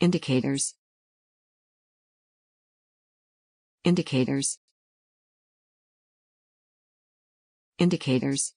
Indicators. Indicators. Indicators.